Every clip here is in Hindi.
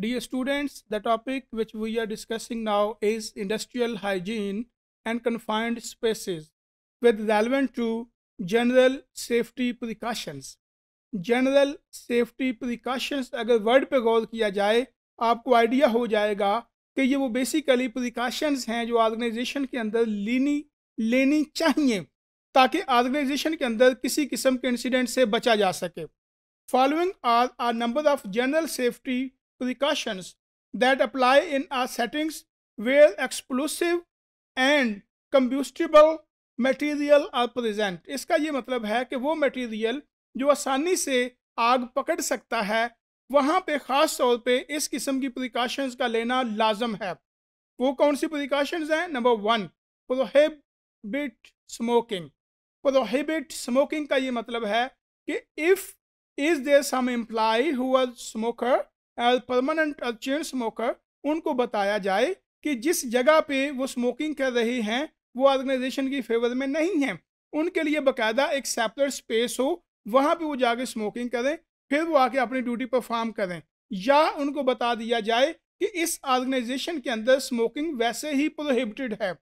D students the topic which we are discussing now is industrial hygiene and confined spaces with relevant to general safety precautions general safety precautions अगर वर्ड पर गौर किया जाए आपको आइडिया हो जाएगा कि ये वो बेसिकली प्रिकॉशंस हैं जो ऑर्गेनाइजेशन के अंदर लेनी लेनी चाहिए ताकि ऑर्गेनाइजेशन के अंदर किसी किस्म के इंसिडेंट से बचा जा सके following are are number of general safety precautions that apply in our settings where explosive and combustible material are present इसका ये मतलब है कि वो मटेरियल जो आसानी से आग पकड़ सकता है वहाँ पे ख़ास तौर पे इस किस्म की प्रिकॉशंस का लेना लाजम है वो कौन सी प्रिकॉशंस हैं number one prohibit smoking prohibit smoking का ये मतलब है कि if is there some employee हुआ smoker as permanent chain smoker उनको बताया जाए कि जिस जगह पे वो स्मोकिंग कर रहे हैं वो ऑर्गेनाइजेशन की फेवर में नहीं है उनके लिए बकायदा एक सेपरेट स्पेस हो वहाँ पे वो जाके स्मोकिंग करें फिर वो आके अपनी ड्यूटी परफॉर्म करें या उनको बता दिया जाए कि इस ऑर्गेनाइजेशन के अंदर स्मोकिंग वैसे ही प्रोहिबिटेड है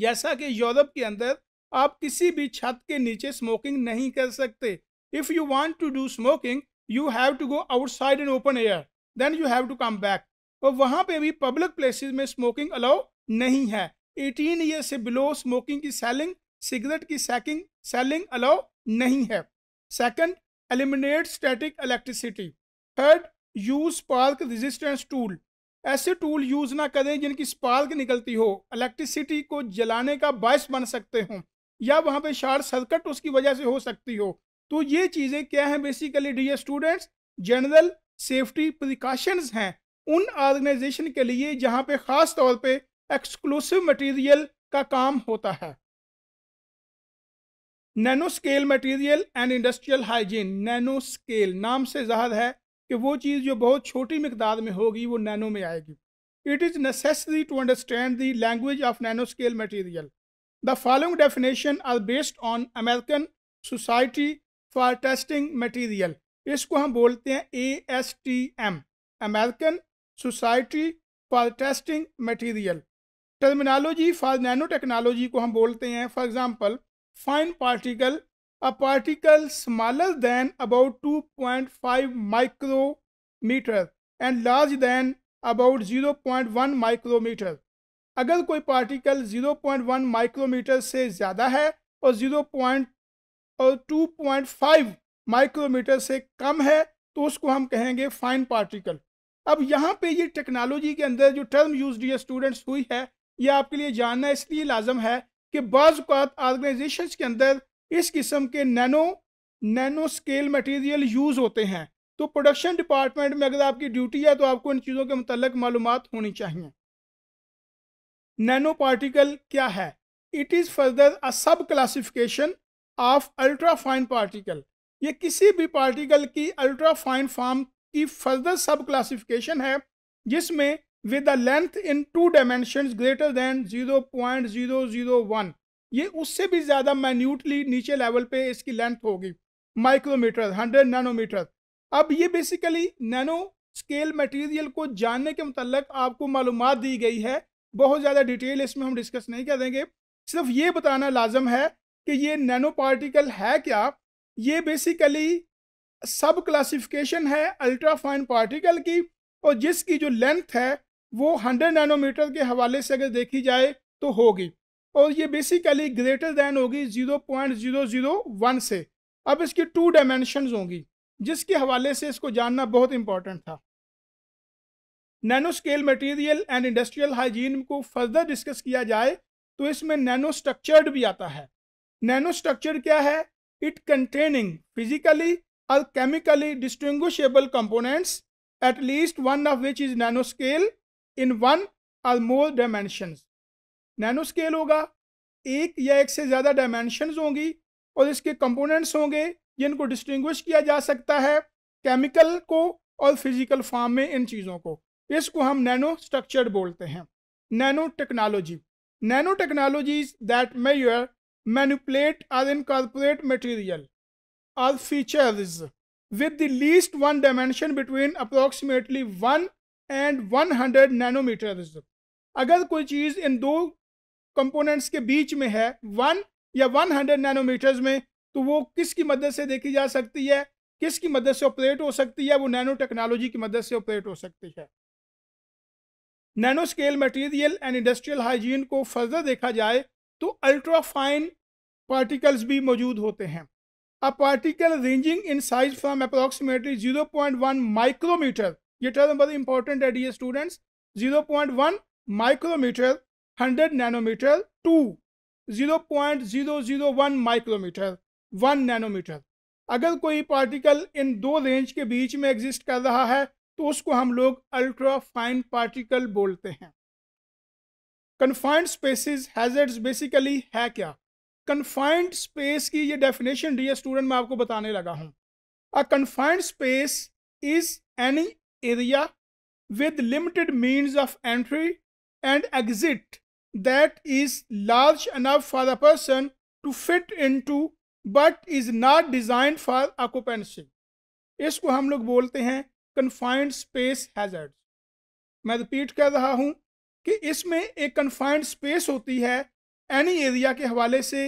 जैसा कि यूरोप के अंदर आप किसी भी छत के नीचे स्मोकिंग नहीं कर सकते if you want to do smoking you have to go outside in open air then you have to come back और वहाँ पे भी पब्लिक प्लेसेस में स्मोकिंग अलाउ नहीं है 18 ईयर से बिलो स्मोकिंग की सेलिंग सिगरेट की सैकिंग सेलिंग अलाउ नहीं है second eliminate static electricity third use spark resistance tool ऐसे टूल यूज ना करें जिनकी स्पार्क निकलती हो इलेक्ट्रिसिटी को जलाने का बायस बन सकते हों या वहाँ पे शार्ट सर्किट उसकी वजह से हो सकती हो तो ये चीज़ें क्या हैं basically dear students general safety precautions हैं उन ऑर्गेनाइजेशन के लिए जहाँ पे ख़ास तौर पे एक्सक्लूसिव मटेरियल का काम होता है nano scale material and industrial hygiene nano scale नाम से जाहिर है कि वो चीज़ जो बहुत छोटी मकदार में होगी वो नैनो में आएगी it is necessary to understand the language of nano scale material the following definition are based on American Society for Testing Material इसको हम बोलते हैं A S T M American Society for Testing Material terminology for nano technology को हम बोलते हैं for example fine particle a particle smaller than about 2.5 micrometre and large than about 0.1 micrometre अगर कोई पार्टिकल 0.1 माइक्रोमीटर से ज़्यादा है और पॉइंट और 2.5 माइक्रोमीटर से कम है तो उसको हम कहेंगे फाइन पार्टिकल अब यहाँ पे ये टेक्नोलॉजी के अंदर जो टर्म यूज ये स्टूडेंट्स हुई है ये आपके लिए जानना इसलिए लाजम है कि बाज़ात ऑर्गेनाइजेशन के अंदर इस किस्म के nano nano scale material use होते हैं तो प्रोडक्शन डिपार्टमेंट में अगर आपकी ड्यूटी है तो आपको इन चीज़ों के मतलब मालूम होनी चाहिए नैनो पार्टिकल क्या है it is further a sub classification of ultra fine particle ये किसी भी पार्टिकल की अल्ट्रा फाइन फॉर्म की फर्दर सब क्लासिफिकेशन है जिसमें with the length in two dimension greater than zero zero point zero one ये उससे भी ज़्यादा माइन्यूटली नीचे लेवल पे इसकी लेंथ होगी माइक्रोमीटर हंड्रेड नैनोमीटर अब ये बेसिकली नैनो स्केल मटेरियल को जानने के मतलब आपको मालूम दी गई है बहुत ज़्यादा डिटेल इसमें हम डिस्कस नहीं करेंगे सिर्फ ये बताना लाजम है कि ये नैनो पार्टिकल है क्या ये बेसिकली सब क्लासिफिकेशन है अल्ट्रा फाइन पार्टिकल की और जिसकी जो लेंथ है वो 100 नैनोमीटर के हवाले से अगर देखी जाए तो होगी और ये बेसिकली ग्रेटर दैन होगी 0.001 से अब इसकी टू डायमेंशन होंगी जिसके हवाले से इसको जानना बहुत इंपॉर्टेंट था nano scale material and industrial hygiene को फर्दर डिस्कस किया जाए तो इसमें नैनो स्ट्रक्चर्ड भी आता है नैनो स्ट्रक्चर क्या है इट कंटेनिंग फिजिकली और chemically distinguishable components at least one of which is nano scale in one or more dimension nano scale होगा एक या एक से ज़्यादा डायमेंशन होंगी और इसके कंपोनेंट्स होंगे जिनको डिस्टिंग्विश किया जा सकता है केमिकल को और फिजिकल फॉर्म में इन चीज़ों को इसको हम नैनो स्ट्रक्चर बोलते हैं nano technology nano technologies that may manipulate are in or incorporate are or with the least one dimension between between one and one hundred nanometers. अगर कोई चीज़ इन दो कंपोनेंट्स के बीच में है वन या वन हंड्रेड नैनोमीटर्स में तो वो किसकी मदद से देखी जा सकती है किसकी मदद से ऑपरेट हो सकती है वो नैनो टेक्नोलॉजी की मदद से ऑपरेट हो सकती है nano scale material and industrial hygiene को फर्दर देखा जाए तो अल्ट्राफाइन पार्टिकल्स भी मौजूद होते हैं a particle ranging in size from approximately one micrometre ये टर्म बहुत इंपॉर्टेंट है dear students one micrometre hundred nanometre to zero point one micrometre one nanometre अगर कोई पार्टिकल इन दो रेंज के बीच में एग्जिस्ट कर रहा है तो उसको हम लोग अल्ट्रा फाइन पार्टिकल बोलते हैं कन्फाइंड स्पेसिस हैजर्ड्स बेसिकली है क्या कन्फाइंड स्पेस की ये डेफिनेशन डी स्टूडेंट मैं आपको बताने लगा हूँ a confined space is any area with limited means of entry and exit that is large enough for a person to fit in to but is not design for occupancy इसको हम लोग बोलते हैं कन्फाइंड स्पेस हैजर्ड मैं रिपीट कर रहा हूँ कि इसमें एक कन्फाइंड स्पेस होती है एनी एरिया के हवाले से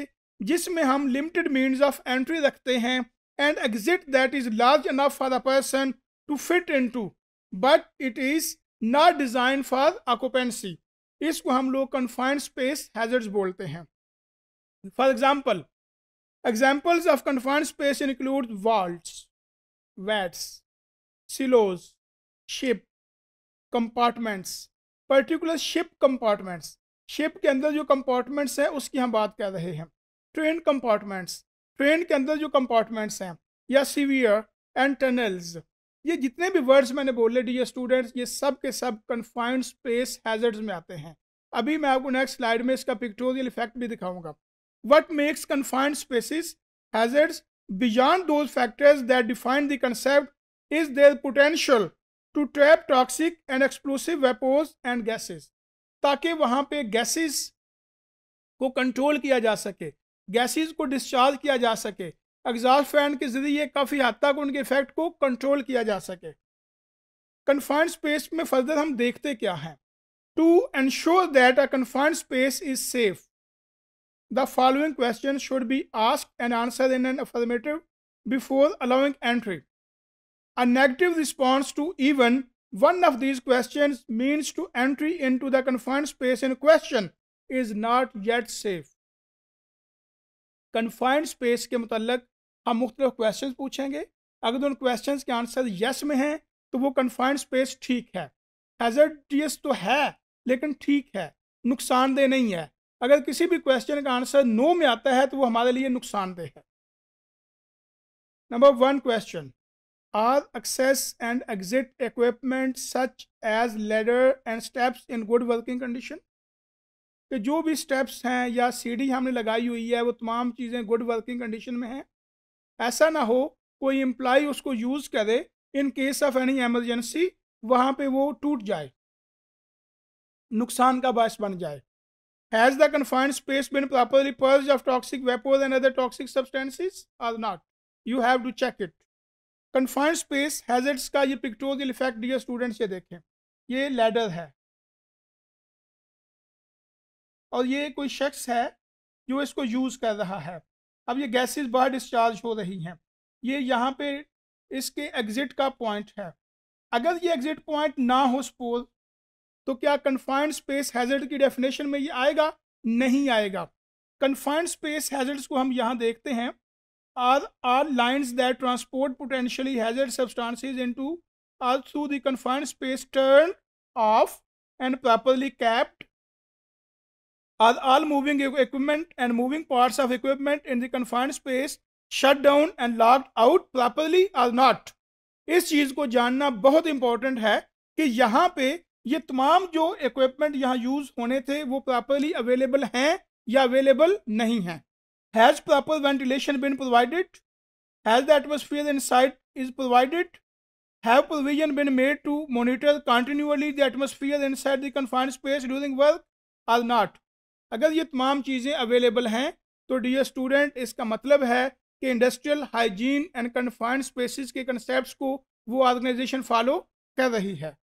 जिसमें हम लिमिटेड मीन्स ऑफ एंट्री रखते हैं and exit that is large enough for a person to fit in to but it is not design for occupancy इसको हम लोग कन्फाइंड स्पेस हैजर्ड्स बोलते हैं for example examples of confined space include vaults vats silos ship compartments particular ship compartments ship के अंदर जो कंपार्टमेंट्स हैं उसकी हम बात कर रहे हैं ट्रेन कंपार्टमेंट्स ट्रेन के अंदर जो कंपार्टमेंट्स हैं या सीवियर एंड टनल्स ये जितने भी वर्ड्स मैंने बोले डी स्टूडेंट्स ये सब के सब कन्फाइंड स्पेस हैजर्ड्स में आते हैं अभी मैं आपको नेक्स्ट स्लाइड में इसका पिक्टोरियल इफेक्ट भी दिखाऊंगा what makes confined spaces hazards beyond those factors that define the concept is their potential to trap toxic and explosive vapours and gases ताकि वहाँ पे गैसेस को कंट्रोल किया जा सके गैसेस को डिस्चार्ज किया जा सके एग्जॉस्ट फैन के ज़रिए काफ़ी हद तक उनके इफेक्ट को कंट्रोल किया जा सके कन्फाइंड स्पेस में फर्दर हम देखते क्या हैं to ensure that a confined space is safe the following question should be ask and answer in an affirmative before allowing entry a negative response to even One of these questions means to entry into the confined space in question is not yet safe. Confined space के मतलब हम मुख्तलिफ क्वेश्चन पूछेंगे अगर उन क्वेश्चन के आंसर येस में हैं तो वो कन्फाइंड स्पेस ठीक है हैजर्डियस तो है लेकिन ठीक है नुकसानदेह नहीं है अगर किसी भी क्वेश्चन का आंसर नो में आता है तो वो हमारे लिए नुकसानदेह है number one question are access and exit equipment such as ladder and steps in good working condition कि जो भी steps हैं या सीढ़ी हमने लगाई हुई है वो तमाम चीज़ें गुड वर्किंग कंडीशन में हैं ऐसा ना हो कोई एम्प्लाई उसको यूज़ करे in case of any emergency वहाँ पे वो टूट जाए नुकसान का बायस बन जाए has the confined space been properly purge of toxic vapours and other toxic substances are not you have to check it confined space hazards का ये पिक्टोरियल इफेक्ट डियर स्टूडेंट्स ये देखें ये लैडर है और ये कोई शख्स है जो इसको यूज़ कर रहा है अब ये गैसेस बाहर डिस्चार्ज हो रही हैं ये यहाँ पे इसके एग्ज़िट का पॉइंट है अगर ये एग्ज़िट पॉइंट ना हो स्पोर तो क्या कन्फाइंड स्पेस हैजर्ड की डेफिनेशन में ये आएगा नहीं आएगा कन्फाइंड स्पेस हैजर्ड्स को हम यहाँ देखते हैं are, are lines that transport potentially hazardous substances into or through the confined space turned off and properly capped. Are all moving equipment and moving parts of equipment in the confined space shut down and locked out properly or not? इस चीज़ को जानना बहुत इम्पॉर्टेंट है कि यहाँ पे ये तमाम जो इक्विपमेंट यहाँ यूज़ होने थे वो प्रॉपरली अवेलेबल हैं या अवेलेबल नहीं हैं Has proper ventilation been provided? Has the atmosphere inside is provided? Have provision been made to monitor continually the atmosphere inside the confined space during work or not? agar ye tamam cheeze available hain to dear student iska matlab hai ki industrial hygiene and confined spaces ke concepts ko wo organization follow kar rahi hai